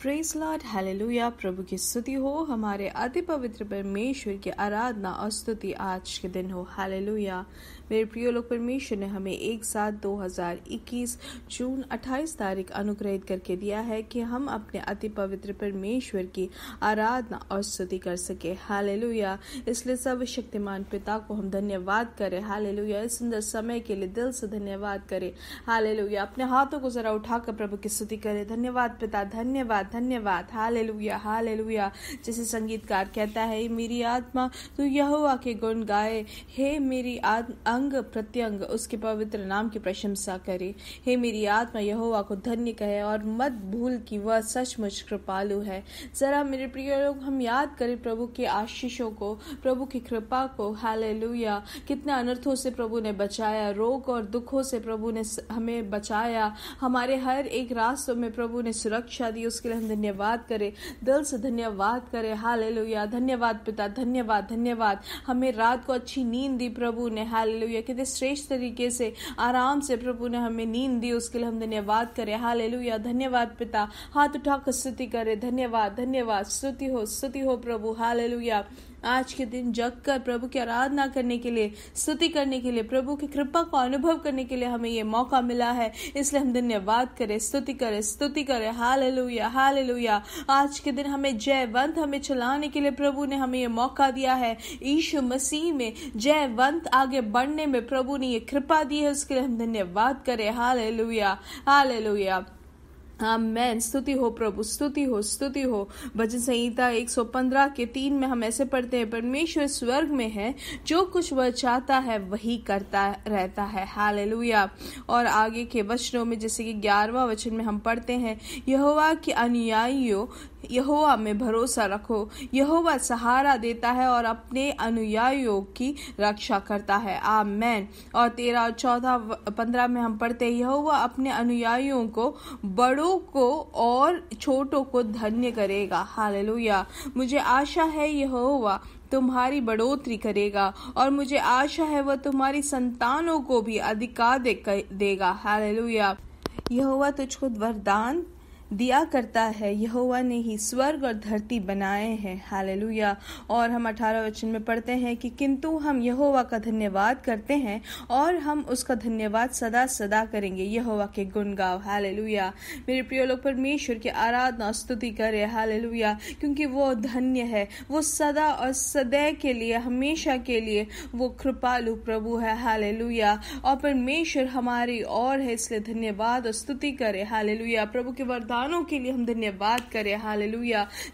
press Lord hallelujah प्रभु की स्तुति हो हमारे अति पवित्र परमेश्वर की आराधना और स्तुति आज के दिन हो हालेलुया मेरे प्रिय लोग परमेश्वर ने हमें एक साथ 2021 जून 28 तारीख अनुग्रहित करके दिया है कि हम अपने अति पवित्र परमेश्वर की आराधना और स्तुति कर सके हालेलुया इसलिए सब शक्तिमान पिता को हम धन्यवाद करें हालेलुया इस सुंदर समय के लिए दिल से धन्यवाद करें हालेलुया अपने हाथों को जरा उठाकर प्रभु की स्तुति करें धन्यवाद पिता धन्यवाद धन्यवाद हाल लुया हाल लुया जैसे संगीतकार कहता है मेरी आत्मा तू यहोवा के गुण गाए हे मेरी अंग प्रत्यंग उसके पवित्र नाम की प्रशंसा करे हे मेरी आत्मा यहोवा को धन्य कहे और मत भूल कि वह सचमुच कृपालु है जरा मेरे प्रिय लोग हम याद करें प्रभु के आशीषों को प्रभु की कृपा को हाल कितने अनर्थों से प्रभु ने बचाया रोग और दुखों से प्रभु ने हमें बचाया हमारे हर एक रास्तों में प्रभु ने सुरक्षा दी उसके लिए हम धन्यवाद करें दिल से धन्यवाद करें हाल धन्यवाद पिता धन्यवाद धन्यवाद हमें रात को अच्छी नींद दी प्रभु ने हाल कितने श्रेष्ठ तरीके से आराम से प्रभु ने हमें नींद दी उसके लिए हम धन्यवाद करें हाल धन्यवाद पिता हाथ उठाकर स्तुति करे धन्यवाद धन्यवाद स्तुति हो स्तुति हो प्रभु हाल आज के दिन जग कर प्रभु की आराधना करने के लिए स्तुति करने के लिए प्रभु की कृपा को अनुभव करने के लिए हमें ये मौका मिला है इसलिए हम धन्यवाद करें स्तुति करें स्तुति करें हाल हालेलुया आज के दिन हमें जयवंत हमें चलाने के लिए प्रभु ने हमें ये मौका दिया है ईशु मसीह में जयवंत आगे बढ़ने में प्रभु ने ये कृपा दी है उसके लिए हम धन्यवाद करें हाल हालेलुया हालेलुया मैन स्तुति हो प्रभु स्तुति हो स्तुति हो भजन संहिता 115 के तीन में हम ऐसे पढ़ते हैं परमेश्वर स्वर्ग में है जो कुछ वह चाहता है वही करता रहता है हाल और आगे के वचनों में जैसे कि ग्यारहवा वचन में हम पढ़ते हैं यहोवा के अनुयायियों यहोवा में भरोसा रखो यहोवा सहारा देता है और अपने अनुयायियों की रक्षा करता है आमेन और तेरह और चौदह पंद्रह में हम पढ़ते हैं यहोवा अपने अनुयायियों को बड़ों को और छोटों को धन्य करेगा हाल मुझे आशा है यहोवा तुम्हारी बढ़ोतरी करेगा और मुझे आशा है वह तुम्हारी संतानों को भी अधिकार दे, देगा हाल यहोवा तुझको वरदान दिया करता है यहोवा ने ही स्वर्ग और धरती बनाए हैं हालेलुया और हम अठारह वचन में पढ़ते हैं कि किंतु हम यहोवा का धन्यवाद करते हैं और हम उसका धन्यवाद सदा सदा करेंगे यहोवा के गुण गाव हालेलुया मेरे प्रिय लोग परमेश्वर की आराधना स्तुति करे हालेलुया क्योंकि वो धन्य है वो सदा और सदै के लिए हमेशा के लिए वो कृपालु प्रभु है हालेलुया और परमेश्वर हमारी और है इसलिए धन्यवाद और स्तुति करे हालेलुया प्रभु के वरदान इंसानों के लिए हम धन्यवाद करें हाल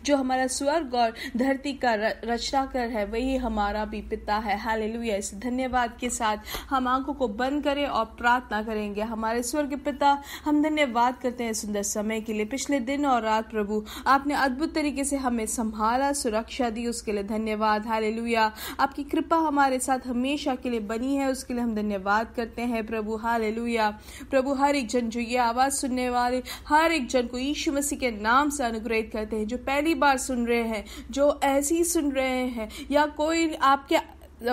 जो हमारा स्वर्ग और धरती का रचना कर है वही हमारा भी पिता है हालेलुया इस धन्यवाद के साथ हम आंखों को बंद करें और प्रार्थना करेंगे हमारे स्वर्ग पिता हम धन्यवाद करते हैं सुंदर समय के लिए पिछले दिन और रात प्रभु आपने अद्भुत तरीके से हमें संभाला सुरक्षा दी उसके लिए धन्यवाद हाल आपकी कृपा हमारे साथ हमेशा के लिए बनी है उसके लिए हम धन्यवाद करते हैं प्रभु हाल प्रभु हर एक जन जो ये आवाज़ सुनने वाले हर एक जन को यीशु मसीह के नाम से अनुग्रहित करते हैं जो पहली बार सुन रहे हैं जो ऐसी सुन रहे हैं या कोई आपके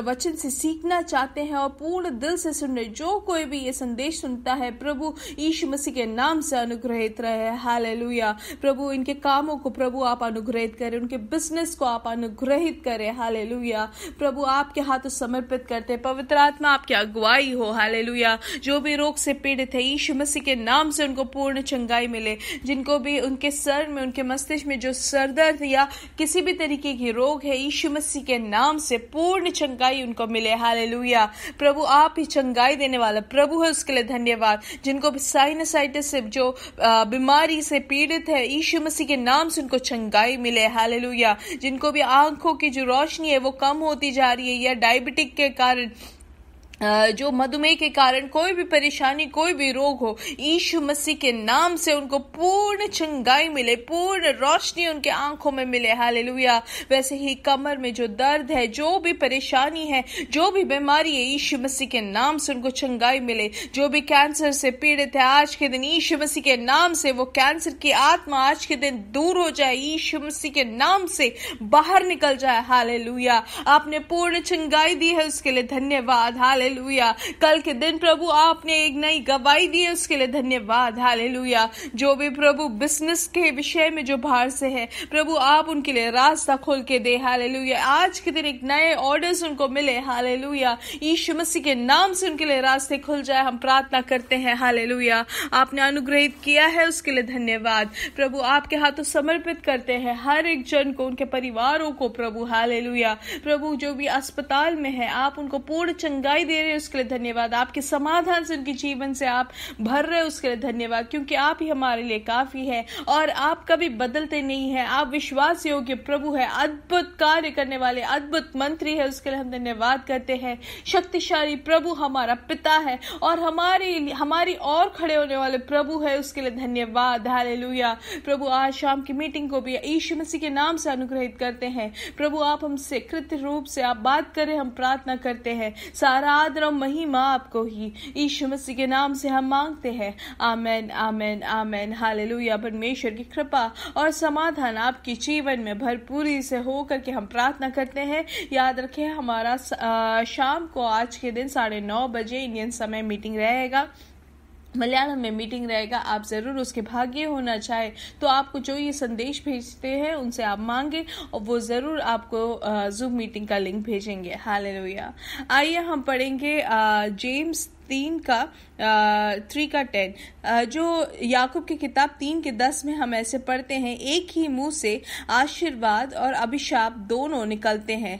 वचन से सीखना चाहते हैं और पूर्ण दिल से सुन रहे जो कोई भी ये संदेश सुनता है प्रभु यीशु मसीह के नाम से अनुग्रहित रहे हालेलुया प्रभु इनके कामों को प्रभु आप अनुग्रहित करें उनके बिजनेस को आप अनुग्रहित करें हालेलुया प्रभु आपके हाथों समर्पित करते हैं पवित्र आत्मा आपकी अगुवाई हो हालेलुया जो भी रोग से पीड़ित है यीशु मसीह के नाम से उनको पूर्ण चंगाई मिले जिनको भी उनके सर में उनके मस्तिष्क में जो सरदर्द या किसी भी तरीके की रोग है यीशु मसीह के नाम से पूर्ण चंगाई चंगाई उनको मिले हाल प्रभु आप ही चंगाई देने वाला प्रभु है उसके लिए धन्यवाद जिनको साइनसाइटिस से जो बीमारी से पीड़ित है यीशु मसीह के नाम से उनको चंगाई मिले हाल जिनको भी आंखों की जो रोशनी है वो कम होती जा रही है या डायबिटिक के कारण जो मधुमेह के कारण कोई भी परेशानी कोई भी रोग हो यीशु मसीह के नाम से उनको पूर्ण चंगाई मिले पूर्ण रोशनी उनके आंखों में मिले हालेलुया वैसे ही कमर में जो दर्द है जो भी परेशानी है जो भी बीमारी है यीशु मसीह के नाम से उनको चंगाई मिले जो भी कैंसर से पीड़ित है आज के दिन यीशु मसीह के नाम से वो कैंसर की आत्मा आज के दिन दूर हो जाए यीशु मसीह के नाम से बाहर निकल जाए हाले आपने पूर्ण चंगाई दी है उसके लिए धन्यवाद हाले हालेलुया कल के दिन प्रभु आपने एक नई गवाही दी है उसके लिए धन्यवाद हालेलुया जो भी प्रभु बिजनेस के विषय में जो बाहर से है प्रभु आप उनके लिए रास्ता खोल के दे हालेलुया आज के दिन एक नए ऑर्डर्स उनको मिले हालेलुया यीशु मसीह के नाम से उनके लिए रास्ते खुल जाए हम प्रार्थना करते हैं हालेलुया आपने अनुग्रहित किया है उसके लिए धन्यवाद प्रभु आपके हाथों समर्पित करते हैं हर एक जन को उनके परिवारों को प्रभु हालेलुया प्रभु जो भी अस्पताल में है आप उनको पूर्ण चंगाई दे दे रहे हैं उसके लिए धन्यवाद आपके समाधान से उनके जीवन से आप भर रहे हो उसके लिए धन्यवाद क्योंकि आप ही हमारे लिए काफ़ी है और आप कभी बदलते नहीं है आप विश्वास योग्य प्रभु है अद्भुत कार्य करने वाले अद्भुत मंत्री है उसके लिए हम धन्यवाद करते हैं शक्तिशाली प्रभु हमारा पिता है और हमारे हमारी और खड़े होने वाले प्रभु है उसके लिए धन्यवाद हाले प्रभु आज शाम की मीटिंग को भी यीशु मसीह के नाम से अनुग्रहित करते हैं प्रभु आप हमसे कृत्य रूप से आप बात करें हम प्रार्थना करते हैं सारा आदर और महिमा आपको ही ईशु मसीह के नाम से हम मांगते हैं आमेन आमेन आमेन हालेलुया परमेश्वर की कृपा और समाधान आपके जीवन में भरपूरी से होकर के हम प्रार्थना करते हैं याद रखें हमारा शाम को आज के दिन साढ़े नौ बजे इंडियन समय मीटिंग रहेगा मलयालम में मीटिंग रहेगा आप ज़रूर उसके भाग्य होना चाहे तो आपको जो ये संदेश भेजते हैं उनसे आप मांगे और वो ज़रूर आपको जूम मीटिंग का लिंक भेजेंगे हाल आइए हम पढ़ेंगे जेम्स तीन का थ्री का टेन जो याकूब की किताब तीन के दस में हम ऐसे पढ़ते हैं एक ही मुंह से आशीर्वाद और अभिशाप दोनों निकलते हैं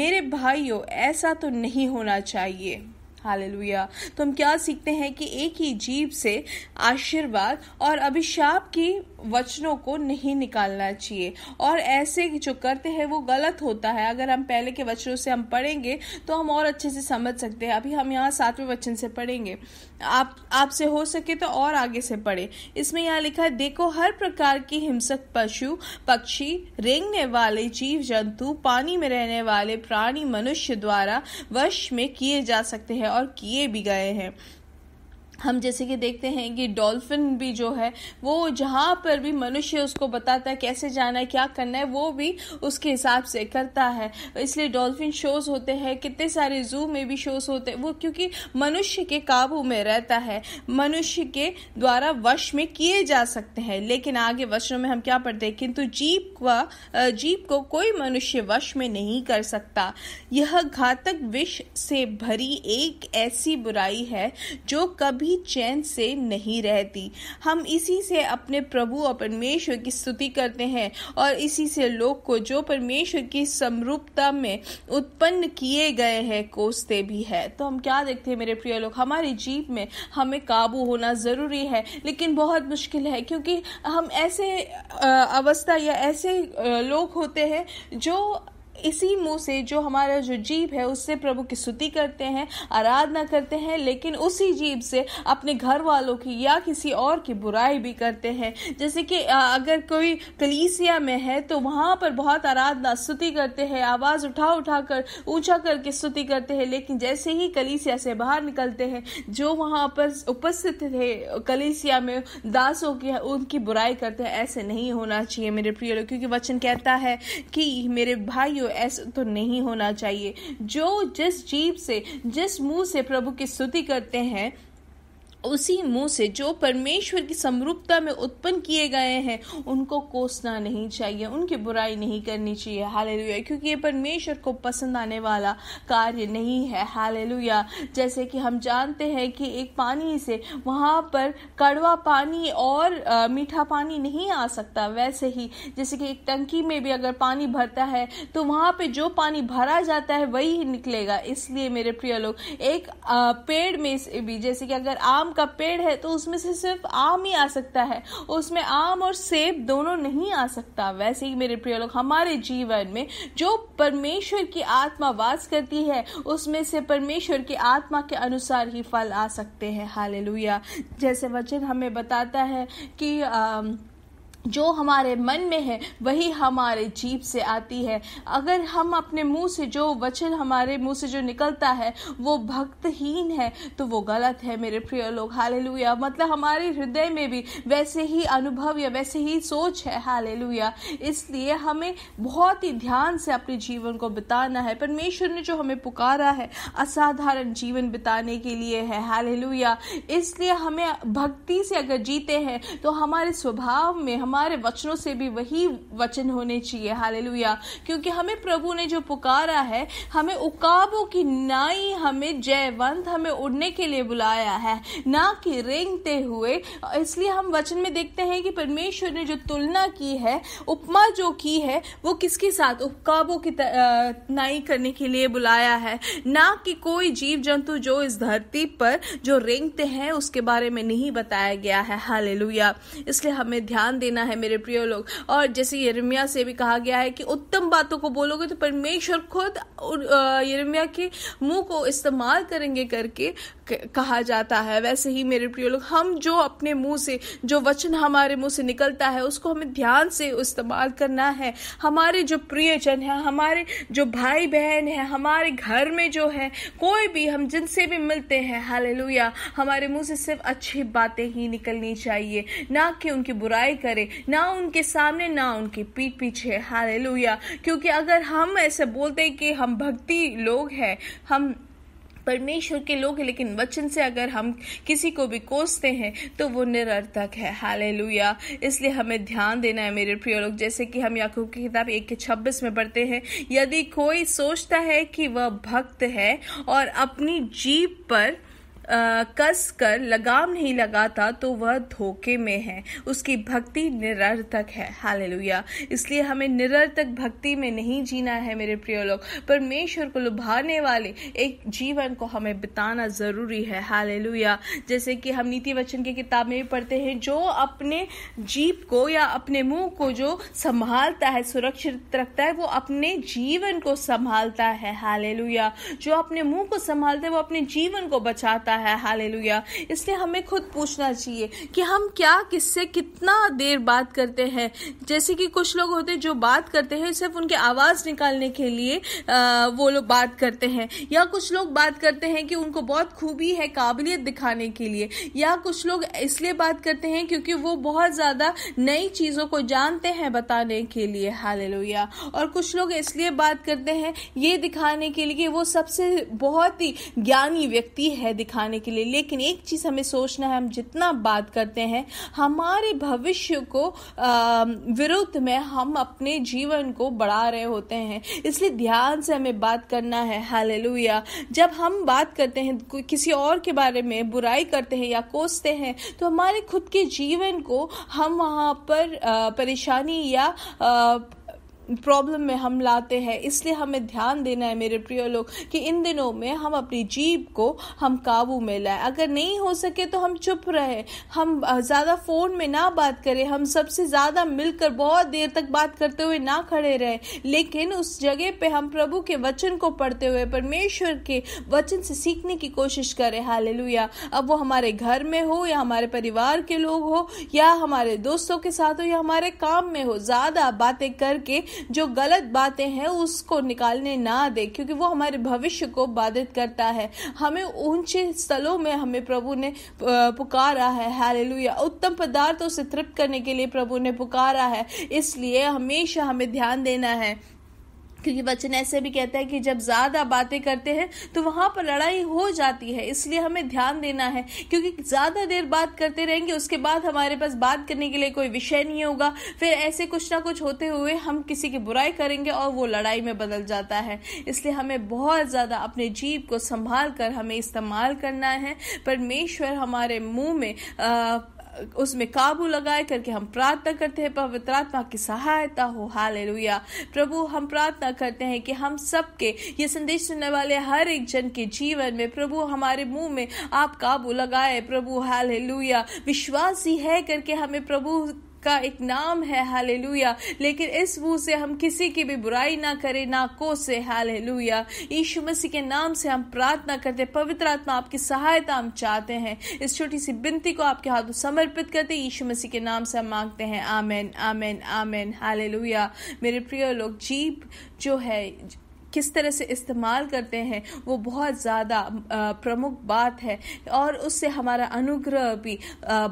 मेरे भाइयों ऐसा तो नहीं होना चाहिए हालेलुया तो हम क्या सीखते हैं कि एक ही जीव से आशीर्वाद और अभिशाप की वचनों को नहीं निकालना चाहिए और ऐसे जो करते हैं वो गलत होता है अगर हम पहले के वचनों से हम पढ़ेंगे तो हम और अच्छे से समझ सकते हैं अभी हम यहाँ सातवें वचन से पढ़ेंगे आप आपसे हो सके तो और आगे से पढ़े इसमें यहाँ लिखा है देखो हर प्रकार के हिंसक पशु पक्षी रेंगने वाले जीव जंतु पानी में रहने वाले प्राणी मनुष्य द्वारा वश में किए जा सकते हैं और किए भी गए हैं हम जैसे कि देखते हैं कि डॉल्फिन भी जो है वो जहाँ पर भी मनुष्य उसको बताता है कैसे जाना है क्या करना है वो भी उसके हिसाब से करता है इसलिए डॉल्फिन शोज़ होते हैं कितने सारे जू में भी शोज़ होते हैं वो क्योंकि मनुष्य के काबू में रहता है मनुष्य के द्वारा वश में किए जा सकते हैं लेकिन आगे वशों में हम क्या पढ़ते हैं किंतु जीप का जीप को कोई मनुष्य वश में नहीं कर सकता यह घातक विष से भरी एक ऐसी बुराई है जो कभी कभी चैन से नहीं रहती हम इसी से अपने प्रभु और परमेश्वर की स्तुति करते हैं और इसी से लोग को जो परमेश्वर की समरूपता में उत्पन्न किए गए हैं कोसते भी है तो हम क्या देखते हैं मेरे प्रिय लोग हमारे जीव में हमें काबू होना ज़रूरी है लेकिन बहुत मुश्किल है क्योंकि हम ऐसे अवस्था या ऐसे लोग होते हैं जो इसी मुंह से जो हमारा जो जीव है उससे प्रभु की स्तुति करते हैं आराधना करते हैं लेकिन उसी जीव से अपने घर वालों की या किसी और की बुराई भी करते हैं जैसे कि अगर कोई कलीसिया में है तो वहां पर बहुत आराधना स्तुति करते हैं आवाज़ उठा उठा कर ऊंचा करके स्तुति करते हैं लेकिन जैसे ही कलीसिया से बाहर निकलते हैं जो वहां पर उपस्थित थे कलीसिया में दासों की उनकी बुराई करते हैं ऐसे नहीं होना चाहिए मेरे प्रिय लोग क्योंकि वचन कहता है कि मेरे भाइयों ऐसा तो नहीं होना चाहिए जो जिस जीव से जिस मुंह से प्रभु की स्तुति करते हैं उसी मुंह से जो परमेश्वर की समरूपता में उत्पन्न किए गए हैं उनको कोसना नहीं चाहिए उनकी बुराई नहीं करनी चाहिए हालेलुया क्योंकि ये परमेश्वर को पसंद आने वाला कार्य नहीं है हालेलुया जैसे कि हम जानते हैं कि एक पानी से वहाँ पर कड़वा पानी और आ, मीठा पानी नहीं आ सकता वैसे ही जैसे कि एक टंकी में भी अगर पानी भरता है तो वहाँ पर जो पानी भरा जाता है वही निकलेगा इसलिए मेरे प्रिय लोग एक आ, पेड़ में से भी जैसे कि अगर आम आम का पेड़ है तो उसमें से सिर्फ आम ही आ सकता है उसमें आम और सेब दोनों नहीं आ सकता वैसे ही मेरे प्रिय लोग हमारे जीवन में जो परमेश्वर की आत्मा वास करती है उसमें से परमेश्वर की आत्मा के अनुसार ही फल आ सकते हैं हालेलुया जैसे वचन हमें बताता है कि आ, जो हमारे मन में है वही हमारे जीप से आती है अगर हम अपने मुंह से जो वचन हमारे मुंह से जो निकलता है वो भक्तहीन है तो वो गलत है मेरे प्रिय लोग हाले मतलब हमारे हृदय में भी वैसे ही अनुभव या वैसे ही सोच है हाले इसलिए हमें बहुत ही ध्यान से अपने जीवन को बिताना है परमेश्वर ने जो हमें पुकारा है असाधारण जीवन बिताने के लिए है हाले इसलिए हमें भक्ति से अगर जीते हैं तो हमारे स्वभाव में हम हमारे वचनों से भी वही वचन होने चाहिए हाले क्योंकि हमें प्रभु ने जो पुकारा है हमें उकाबों की नाई हमें जयवंत हमें उड़ने के लिए बुलाया है ना कि रेंगते हुए इसलिए हम वचन में देखते हैं कि परमेश्वर ने जो तुलना की है उपमा जो की है वो किसके साथ उपकाबों की नाई करने के लिए बुलाया है ना कि कोई जीव जंतु जो इस धरती पर जो रेंगते हैं उसके बारे में नहीं बताया गया है हालेलुया इसलिए हमें ध्यान देना देना है मेरे प्रिय लोग और जैसे यरमिया से भी कहा गया है कि उत्तम बातों को बोलोगे तो परमेश्वर खुद यरमिया के मुंह को इस्तेमाल करेंगे करके कहा जाता है वैसे ही मेरे प्रिय लोग हम जो अपने मुंह से जो वचन हमारे मुंह से निकलता है उसको हमें ध्यान से इस्तेमाल करना है हमारे जो प्रियजन है हमारे जो भाई बहन है हमारे घर में जो है कोई भी हम जिनसे भी मिलते हैं हालेलुया हमारे मुंह से सिर्फ अच्छी बातें ही निकलनी चाहिए ना कि उनकी बुराई करे ना उनके सामने ना उनके पीठ पीछे हालेलुया क्योंकि अगर हम ऐसे बोलते कि हम भक्ति लोग हैं हम परमेश्वर के लोग हैं लेकिन वचन से अगर हम किसी को भी कोसते हैं तो वो निरर्थक है हाले इसलिए हमें ध्यान देना है मेरे प्रिय लोग जैसे कि हम याकूब की किताब एक के छब्बीस में पढ़ते हैं यदि कोई सोचता है कि वह भक्त है और अपनी जीप पर कस कर लगाम नहीं लगाता तो वह धोखे में है उसकी भक्ति निरर्थक है लुया इसलिए हमें निरर्थक भक्ति में नहीं जीना है मेरे प्रिय लोग परमेश्वर को लुभाने वाले एक जीवन को हमें बिताना ज़रूरी है लुया जैसे कि हम नीति वचन की किताब में भी पढ़ते हैं जो अपने जीप को या अपने मुंह को जो संभालता है सुरक्षित रखता है वो अपने जीवन को संभालता है लुया जो अपने मुंह को संभालता है वो अपने जीवन को बचाता है है हाल इसलिए हमें खुद पूछना चाहिए कि हम क्या किससे कितना देर बात करते हैं जैसे कि कुछ लोग होते हैं जो बात करते हैं सिर्फ उनके आवाज़ निकालने के लिए आ, वो लोग बात करते हैं या कुछ लोग बात करते हैं कि उनको बहुत खूबी है काबिलियत दिखाने के लिए या कुछ लोग इसलिए बात करते हैं क्योंकि वो बहुत ज़्यादा नई चीज़ों को जानते हैं बताने के लिए हाल और कुछ लोग इसलिए बात करते हैं ये दिखाने के लिए कि वो सबसे बहुत ही ज्ञानी व्यक्ति है दिखाने बचाने के लिए लेकिन एक चीज़ हमें सोचना है हम जितना बात करते हैं हमारे भविष्य को विरुद्ध में हम अपने जीवन को बढ़ा रहे होते हैं इसलिए ध्यान से हमें बात करना है हाल जब हम बात करते हैं किसी और के बारे में बुराई करते हैं या कोसते हैं तो हमारे खुद के जीवन को हम वहाँ पर परेशानी या प्रॉब्लम में हम लाते हैं इसलिए हमें ध्यान देना है मेरे प्रिय लोग कि इन दिनों में हम अपनी जीभ को हम काबू में लाए अगर नहीं हो सके तो हम चुप रहे हम ज़्यादा फ़ोन में ना बात करें हम सबसे ज़्यादा मिलकर बहुत देर तक बात करते हुए ना खड़े रहे लेकिन उस जगह पे हम प्रभु के वचन को पढ़ते हुए परमेश्वर के वचन से सीखने की कोशिश करें हाल अब वो हमारे घर में हो या हमारे परिवार के लोग हो या हमारे दोस्तों के साथ हो या हमारे काम में हो ज़्यादा बातें करके जो गलत बातें हैं उसको निकालने ना दे क्योंकि वो हमारे भविष्य को बाधित करता है हमें ऊंचे स्थलों में हमें प्रभु ने पुकारा है हालेलुया उत्तम पदार्थों से तृप्त करने के लिए प्रभु ने पुकारा है इसलिए हमेशा हमें ध्यान देना है क्योंकि बच्चन ऐसे भी कहता है कि जब ज़्यादा बातें करते हैं तो वहाँ पर लड़ाई हो जाती है इसलिए हमें ध्यान देना है क्योंकि ज़्यादा देर बात करते रहेंगे उसके बाद हमारे पास बात करने के लिए कोई विषय नहीं होगा फिर ऐसे कुछ ना कुछ होते हुए हम किसी की बुराई करेंगे और वो लड़ाई में बदल जाता है इसलिए हमें बहुत ज़्यादा अपने जीव को संभाल कर हमें इस्तेमाल करना है परमेश्वर हमारे मुँह में आ, उसमें काबू लगाए करके हम प्रार्थना करते हैं पवित्र आत्मा की सहायता हो हालेलुया प्रभु हम प्रार्थना करते हैं कि हम सबके ये संदेश सुनने वाले हर एक जन के जीवन में प्रभु हमारे मुंह में आप काबू लगाए प्रभु हाल विश्वास ही है करके हमें प्रभु का एक नाम है हालेलुया लेकिन इस वो से हम किसी की भी बुराई ना करें ना को से हालेलुया यीशु मसीह के नाम से हम प्रार्थना करते पवित्र आत्मा आपकी सहायता हम चाहते हैं इस छोटी सी बिनती को आपके हाथों समर्पित करते यीशु मसीह के नाम से हम मांगते हैं आमेन आमेन आमेन हालेलुया मेरे प्रिय लोग जीप जो है किस तरह से इस्तेमाल करते हैं वो बहुत ज़्यादा प्रमुख बात है और उससे हमारा अनुग्रह भी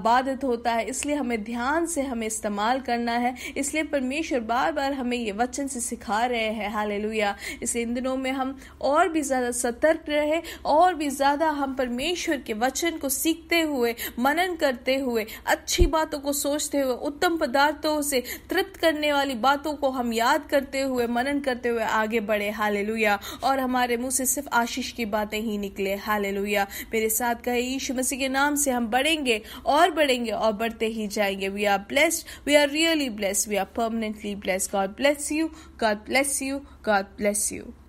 बाधित होता है इसलिए हमें ध्यान से हमें इस्तेमाल करना है इसलिए परमेश्वर बार बार हमें ये वचन से सिखा रहे हैं लुया इस इन दिनों में हम और भी ज़्यादा सतर्क रहे और भी ज़्यादा हम परमेश्वर के वचन को सीखते हुए मनन करते हुए अच्छी बातों को सोचते हुए उत्तम पदार्थों से तृप्त करने वाली बातों को हम याद करते हुए मनन करते हुए आगे बढ़े हालेलुया और हमारे मुंह से सिर्फ आशीष की बातें ही निकले हालेलुया मेरे साथ कहे यीशु मसीह के नाम से हम बढ़ेंगे और बढ़ेंगे और बढ़ते ही जाएंगे we are blessed we are really blessed we are permanently blessed God bless you God bless you God bless you